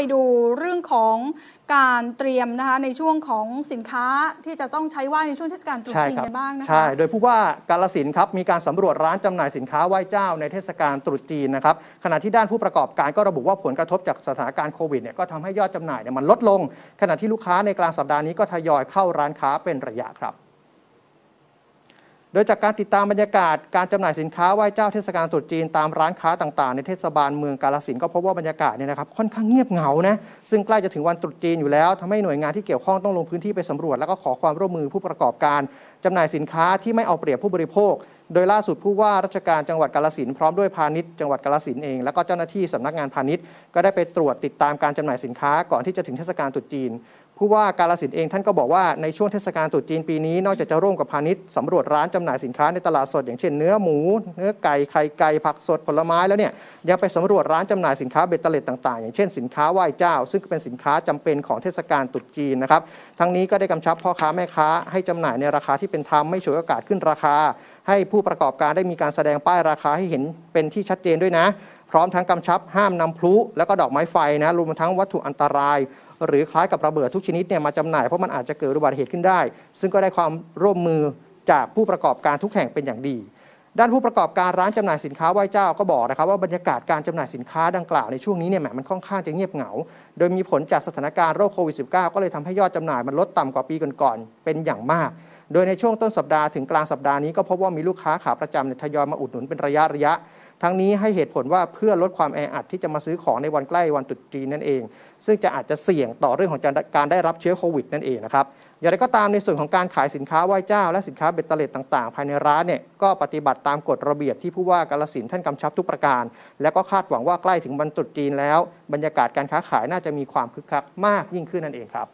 ไปดูเรื่องของการเตรียมนะคะในช่วงของสินค้าที่จะต้องใช้ไหว้ในช่วงเทศกาลตรุษจีนบกันบ้างนะคะใช่โดยผู้ว่าการสิน์ครับมีการสำรวจร้านจำหน่ายสินค้าไหว้เจ้าในเทศกาลตรุษจีนนะครับขณะที่ด้านผู้ประกอบการก็ระบุว่าผลกระทบจากสถานการณ์โควิดเนี่ยก็ทำให้ยอดจำหน่ายเนี่ยมันลดลงขณะที่ลูกค้าในกลางสัปดาห์นี้ก็ทยอยเข้าร้านค้าเป็นระยะครับโดยจากการติดตามบรรยากาศ การจำหน่ายสินค้าไหว้เจ้าเทศกาลตรุษจีนตามร้านค้าต่าง ๆ ในเทศบาลเมืองกาลสิน ก็พบว่าบรรยากาศเนี่ยนะครับค่อนข้างเงียบเหงานะซึ่งใกล้จะถึงวันตรุษจีนอยู่แล้ว ทำให้หน่วยงานที่เกี่ยวข้องต้องลงพื้นที่ไปสำรวจ แล้วก็ขอความร่วมมือผู้ประกอบการ จำหน่ายสินค้าที่ไม่เอาเปรียบผู้บริโภคโดยล่าสุดผู้ว่าราชการจังหวัดกาลสินพร้อมด้วยพาณิชย์จังหวัดกาลสินเอง และก็เจ้าหน้าที่สำนักงานพาณิชย์ ก็ได้ไปตรวจติดตามการจำหน่ายสินค้าก่อนที่จะถึงเทศกาลตรุษจีนผู้ว่าการสินเองท่านก็บอกว่าในช่วงเทศกาลตรุษจีนปีนี้นอกจากจะร่วมกับพาณิชย์สำรวจร้านจำหน่ายสินค้าในตลาดสดอย่างเช่นเนื้อหมูเนื้อไก่ไข่ไก่ผักสดผลไม้แล้วเนี่ยยังไปสำรวจร้านจำหน่ายสินค้าเบตเตล็ดต่าง ๆ อย่างเช่นสินค้าไหว้เจ้า ซึ่งเป็นสินค้าจำเป็นของเทศกาลตรุษจีนนะครับทั้งนี้ก็ได้กำชับพ่อค้าแม่ค้า ให้จำหน่ายในราคาที่เป็นธรรมไม่ฉวยโอกาสขึ้นราคาให้ผู้ประกอบการได้มีการแสดงป้ายราคาให้เห็นเป็นที่ชัดเจนด้วยนะ พร้อมทั้งกำชับ ห้ามนำพลุ แล้วก็ดอกไม้ไฟนะรวมทั้งวัตถุอันตราย หรือคล้ายกับระเบิดทุกชนิดเนี่ยมาจำหน่ายเพราะมันอาจจะเกิดอุบัติเหตุขึ้นได้ ซึ่งก็ได้ความร่วมมือจากผู้ประกอบการทุกแห่งเป็นอย่างดี ด้านผู้ประกอบการร้านจำหน่ายสินค้าไหว้เจ้าก็บอกนะครับว่าบรรยากาศการจำหน่ายสินค้าดังกล่าวในช่วงนี้เนี่ยแหมมันค่อนข้างจะเงียบเหงาโดยมีผลจากสถานการณ์โรคโควิด -19 ก็เลยทำให้ยอดจำหน่ายมันลดต่ำกว่าปีก่อนๆเป็นอย่างมากโดยในช่วงต้นสัปดาห์ถึงกลางสัปดาห์นี้ก็พบว่ามีลูกค้าขาประจำเนี่ยทยอยมาอุดหนุนเป็นระยะระยะ ทั้งนี้ให้เหตุผลว่าเพื่อลดความแออัดที่จะมาซื้อของในวันใกล้วันตรุษจีนนั่นเอง ซึ่งจะอาจจะเสี่ยงต่อเรื่องของการได้รับเชื้อโควิด นั่นเองนะครับอย่างไรก็ตามในส่วนของการขายสินค้าไหว้เจ้าและสินค้าเบ็ดเตล็ดต่างๆ ภายในร้านเนี่ยก็ปฏิบัติตามกฎระเบียบที่ผู้ว่ากาลสินท่านกำชับทุกประการ และก็คาดหวังว่าใกล้ถึงวันตรุษจีนแล้วบรรยากาศการค้าขายน่าจะมีความคึกคักมากยิ่งขึ้นนั่นเองครับ